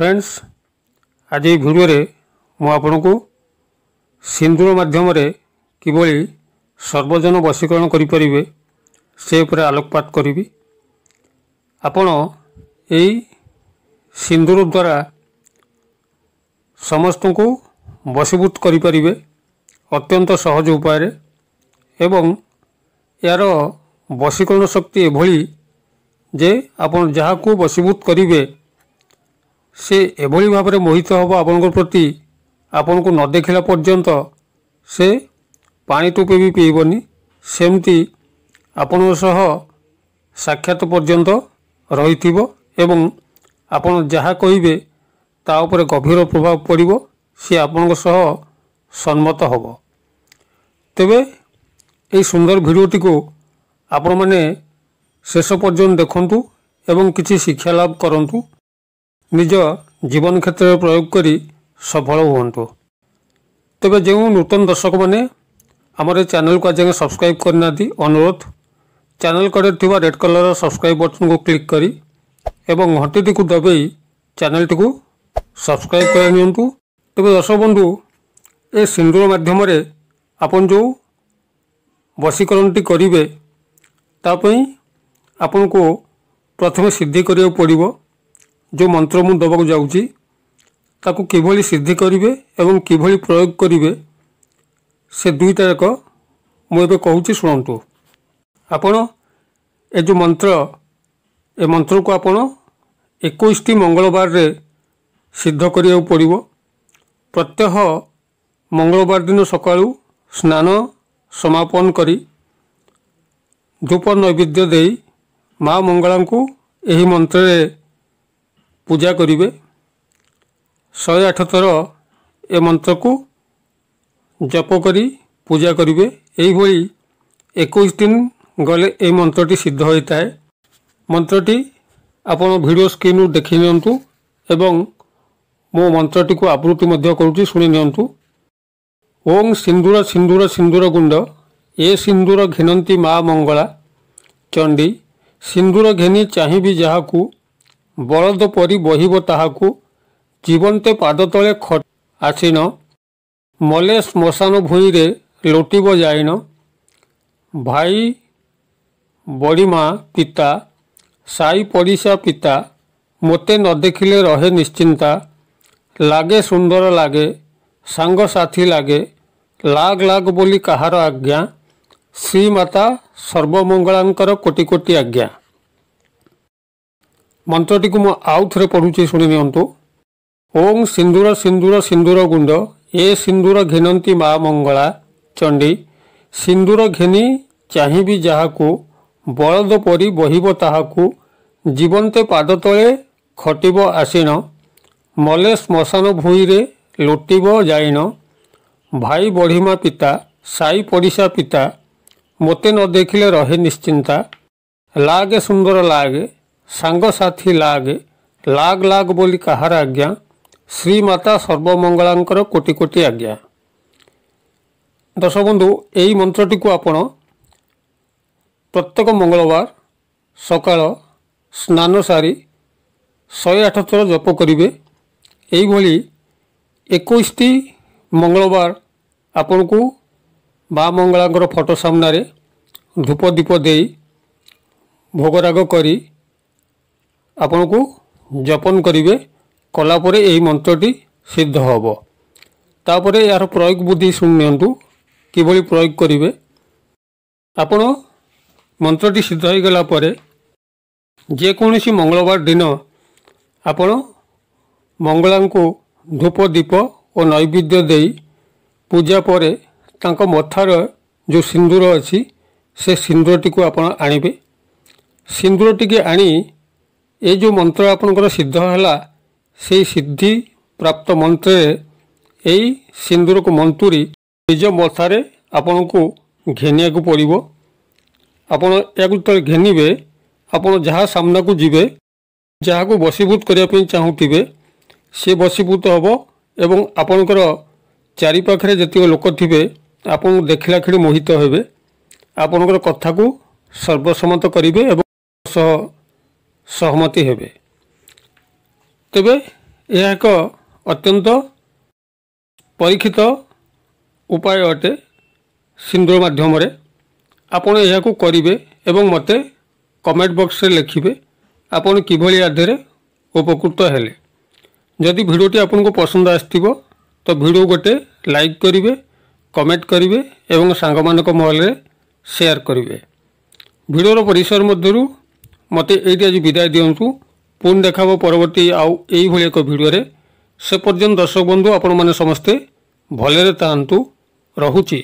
friends ଆଜି ଏହି ଭିଡ଼ିଓରେ ମୁଁ ଆପଣଙ୍କୁ ସିନ୍ଦୁର ମାଧ୍ୟମରେ କିଭଳି ସର୍ବଜନ ବଶୀକରଣ କରିପାରିବେ ସେ ଉପରେ ଆଲୋକପାତ କରିବି ଆପଣ ଏଇ ସିନ୍ଦୁର ଦ୍ୱାରା ସମସ୍ତଙ୍କୁ ବଶୀଭୂତ କରିପାରିବେ ଅତ୍ୟନ୍ତ ସହଜ ଉପାୟରେ ଏବଂ ଏହାର ବଶୀକରଣ ଶକ୍ତି ଏଭଳି ଯେ ଆପଣ ଯାହାକୁ ବଶୀଭୂତ କରିବେ ସେ ଏଭଳି ଭାବରେ ମୋହିତ ହେବ ଆପଣଙ୍କ ପ୍ରତି ଆପଣଙ୍କୁ ନ ଦେଖିଲା ପର୍ଯ୍ୟନ୍ତ ସେ ପାଣି ଟୋପେ ବି ପିଇବନି ସେମିତି ଆପଣଙ୍କ ସହ ସାକ୍ଷାତ ପର୍ଯ୍ୟନ୍ତ ରହିଥିବ ଏବଂ ଆପଣ ଯାହା କହିବେ ତା ଉପରେ ଗଭୀର ପ୍ରଭାବ ପଡ଼ିବ ସେ ଆପଣଙ୍କ ସହ ସମ୍ମତ ହେବ ତେବେ ଏହି ସୁନ୍ଦର ଭିଡ଼ିଓଟିକୁ ଆପଣମାନେ ଶେଷ ପର୍ଯ୍ୟନ୍ତ ଦେଖନ୍ତୁ ଏବଂ କିଛି ଶିକ୍ଷା ଲାଭ କରନ୍ତୁ ନିଜ ଜୀବନ କ୍ଷେତ୍ରରେ ପ୍ରୟୋଗ କରି ସଫଳ ହୁଅନ୍ତୁ ତେବେ ଯେଉଁ ନୂତନ ଦର୍ଶକମାନେ ଆମର ଏ ଚ୍ୟାନେଲକୁ ଆଜି ଆଜ୍ଞା ସବସ୍କ୍ରାଇବ୍ କରିନାହାନ୍ତି ଅନୁରୋଧ ଚ୍ୟାନେଲ କଡ଼ରେ ଥିବା ରେଡ୍ କଲର୍ର ସବସ୍କ୍ରାଇବ୍ ବଟନ୍କୁ କ୍ଲିକ୍ କରି ଏବଂ ଘଣ୍ଟିଟିକୁ ଦବେଇ ଚ୍ୟାନେଲଟିକୁ ସବସ୍କ୍ରାଇବ୍ କରି ନିଅନ୍ତୁ ତେବେ ଦର୍ଶକ ବନ୍ଧୁ ଏ ସିନ୍ଦୁର ମାଧ୍ୟମରେ ଆପଣ ଯେଉଁ ବଶୀକରଣଟି କରିବେ ତା ପାଇଁ ଆପଣଙ୍କୁ ପ୍ରଥମେ ସିଦ୍ଧି କରିବାକୁ ପଡ଼ିବ ଯେଉଁ ମନ୍ତ୍ର ମୁଁ ଦେବାକୁ ଯାଉଛି ତାକୁ କିଭଳି ସିଦ୍ଧି କରିବେ ଏବଂ କିଭଳି ପ୍ରୟୋଗ କରିବେ ସେ ଦୁଇଟା ଯାକ ମୁଁ ଏବେ କହୁଛି ଶୁଣନ୍ତୁ ଆପଣ ଏ ଯେଉଁ ମନ୍ତ୍ର ଏ ମନ୍ତ୍ରକୁ ଆପଣ ଏକୋଇଶଟି ମଙ୍ଗଳବାରରେ ସିଦ୍ଧ କରିବାକୁ ପଡ଼ିବ ପ୍ରତ୍ୟହ ମଙ୍ଗଳବାର ଦିନ ସକାଳୁ ସ୍ନାନ ସମାପନ କରି ଧୂପ ନୈବେଦ୍ୟ ଦେଇ ମା' ମଙ୍ଗଳାଙ୍କୁ ଏହି ମନ୍ତ୍ରରେ ପୂଜା କରିବେ ଶହେ ଆଠ ଥର ଏ ମନ୍ତ୍ରକୁ ଜପ କରି ପୂଜା କରିବେ ଏହିଭଳି ଏକୋଇଶ ଦିନ ଗଲେ ଏହି ମନ୍ତ୍ରଟି ସିଦ୍ଧ ହୋଇଥାଏ ମନ୍ତ୍ରଟି ଆପଣ ଭିଡ଼ିଓ ସ୍କ୍ରିନ୍ରୁ ଦେଖି ନିଅନ୍ତୁ ଏବଂ ମୁଁ ମନ୍ତ୍ରଟିକୁ ଆବୃତ୍ତି ମଧ୍ୟ କରୁଛି ଶୁଣି ନିଅନ୍ତୁ ଓଂ ସିନ୍ଦୁର ସିନ୍ଦୁର ସିନ୍ଦୁର ଗୁଣ୍ଡ ଏ ସିନ୍ଦୁର ଘେନନ୍ତି ମା ମଙ୍ଗଳା ଚଣ୍ଡୀ ସିନ୍ଦୁର ଘେନି ଚାହିଁବି ଯାହାକୁ ବଳଦ ପରି ବହିବ ତାହାକୁ ଜୀବନ୍ତେ ପାଦ ତଳେ ଖଟ ଆସିନ ମଲେ ଶ୍ମଶାନ ଭୂଇଁରେ ଲୋଟିବ ଯାଇନ ଭାଇ ବଡ଼ିମା ପିତା ସାଇ ପଡ଼ିଶା ପିତା ମୋତେ ନ ଦେଖିଲେ ରହେ ନିଶ୍ଚିନ୍ତା ଲାଗେ ସୁନ୍ଦର ଲାଗେ ସାଙ୍ଗସାଥି ଲାଗେ ଲାଗ ଲାଗ ବୋଲି କାହାର ଆଜ୍ଞା ଶ୍ରୀମାତା ସର୍ବମଙ୍ଗଳାଙ୍କର କୋଟି କୋଟି ଆଜ୍ଞା ମନ୍ତ୍ରଟିକୁ ମୁଁ ଆଉ ଥରେ ପଢ଼ୁଛି ଶୁଣି ନିଅନ୍ତୁ ଓଂ ସିନ୍ଦୁର ସିନ୍ଦୁର ସିନ୍ଦୁର ଗୁଣ୍ଡ ଏ ସିନ୍ଦୁର ଘେନନ୍ତି ମା ମଙ୍ଗଳା ଚଣ୍ଡୀ ସିନ୍ଦୁର ଘେନି ଚାହିଁବି ଯାହାକୁ ବଳଦ ପରି ବହିବ ତାହାକୁ ଜୀବନ୍ତେ ପାଦ ତଳେ ଖଟିବ ଆସିଣ ମଲେ ଶ୍ମଶାନ ଭୂଇଁରେ ଲୋଟିବ ଯାଇଣ ଭାଇ ବଢ଼ିମା ପିତା ସାଇ ପଡ଼ିଶା ପିତା ମୋତେ ନ ଦେଖିଲେ ରହେ ନିଶ୍ଚିନ୍ତା ଲାଗେ ସୁନ୍ଦର ଲାଗେ ସାଙ୍ଗସାଥୀ ଲାଗ ଲାଗ ଲାଗ ବୋଲି କାହାର ଆଜ୍ଞା ଶ୍ରୀମାତା ସର୍ବମଙ୍ଗଳାଙ୍କର କୋଟି କୋଟି ଆଜ୍ଞା ଦଶବନ୍ଧୁ ଏହି ମନ୍ତ୍ରଟିକୁ ଆପଣ ପ୍ରତ୍ୟେକ ମଙ୍ଗଳବାର ସକାଳ ସ୍ନାନ ସାରି ଶହେ ଆଠ ଥର ଜପ କରିବେ ଏହିଭଳି ଏକୋଇଶଟି ମଙ୍ଗଳବାର ଆପଣଙ୍କୁ ମା ମଙ୍ଗଳାଙ୍କର ଫଟୋ ସାମ୍ନାରେ ଧୂପ ଦୀପ ଦେଇ ଭୋଗରାଗ କରି ଆପଣଙ୍କୁ ଜପନ କରିବେ କଲାପରେ ଏହି ମନ୍ତ୍ରଟି ସିଦ୍ଧ ହେବ ତାପରେ ଏହାର ପ୍ରୟୋଗ ବୁଦ୍ଧି ଶୁଣି ନିଅନ୍ତୁ କିଭଳି ପ୍ରୟୋଗ କରିବେ ଆପଣ ମନ୍ତ୍ରଟି ସିଦ୍ଧ ହୋଇଗଲା ପରେ ଯେକୌଣସି ମଙ୍ଗଳବାର ଦିନ ଆପଣ ମଙ୍ଗଳାଙ୍କୁ ଧୂପ ଦୀପ ଓ ନୈବେଦ୍ୟ ଦେଇ ପୂଜା ପରେ ତାଙ୍କ ମଥାର ଯେଉଁ ସିନ୍ଦୁର ଅଛି ସେ ସିନ୍ଦୁରଟିକୁ ଆପଣ ଆଣିବେ ସିନ୍ଦୁରଟିକୁ ଆଣି ଏ ଯେଉଁ ମନ୍ତ୍ର ଆପଣଙ୍କର ସିଦ୍ଧ ହେଲା ସେଇ ସିଦ୍ଧି ପ୍ରାପ୍ତ ମନ୍ତ୍ରରେ ଏଇ ସିନ୍ଦୁରକୁ ମନ୍ତୁରି ନିଜ ମଥାରେ ଆପଣଙ୍କୁ ଘେନିବାକୁ ପଡ଼ିବ ଆପଣ ଏହାକୁ ଯେତେବେଳେ ଘେନିବେ ଆପଣ ଯାହା ସାମ୍ନାକୁ ଯିବେ ଯାହାକୁ ବସିଭୂତ କରିବା ପାଇଁ ଚାହୁଁଥିବେ ସେ ବସିଭୂତ ହେବ ଏବଂ ଆପଣଙ୍କର ଚାରିପାଖରେ ଯେତିକ ଲୋକ ଥିବେ ଆପଣଙ୍କୁ ଦେଖିଲା ଖେଳି ମୋହିତ ହେବେ ଆପଣଙ୍କର କଥାକୁ ସର୍ବସମ୍ମତ କରିବେ ଏବଂ ସହ ସହମତି ହେବେ ତେବେ ଏହା ଏକ ଅତ୍ୟନ୍ତ ପରୀକ୍ଷିତ ଉପାୟ ଅଟେ ସିନ୍ଦୁର ମାଧ୍ୟମରେ ଆପଣ ଏହାକୁ କରିବେ ଏବଂ ମୋତେ କମେଣ୍ଟ ବକ୍ସରେ ଲେଖିବେ ଆପଣ କିଭଳି ଆଧିରେ ଉପକୃତ ହେଲେ ଯଦି ଭିଡ଼ିଓଟି ଆପଣଙ୍କୁ ପସନ୍ଦ ଆସିଥିବ ତ ଭିଡ଼ିଓ ଗୋଟେ ଲାଇକ୍ କରିବେ କମେଣ୍ଟ କରିବେ ଏବଂ ସାଙ୍ଗମାନଙ୍କ ମହଲରେ ସେୟାର କରିବେ ଭିଡ଼ିଓର ପରିସର ମଧ୍ୟରୁ ମୋତେ ଏଇଠି ଆଜି ବିଦାୟ ଦିଅନ୍ତୁ ପୁଣି ଦେଖାହେବ ପରବର୍ତ୍ତୀ ଆଉ ଏଇଭଳି ଏକ ଭିଡ଼ିଓରେ ସେ ପର୍ଯ୍ୟନ୍ତ ଦର୍ଶକ ବନ୍ଧୁ ଆପଣମାନେ ସମସ୍ତେ ଭଲରେ ଥାଆନ୍ତୁ ରହୁଛି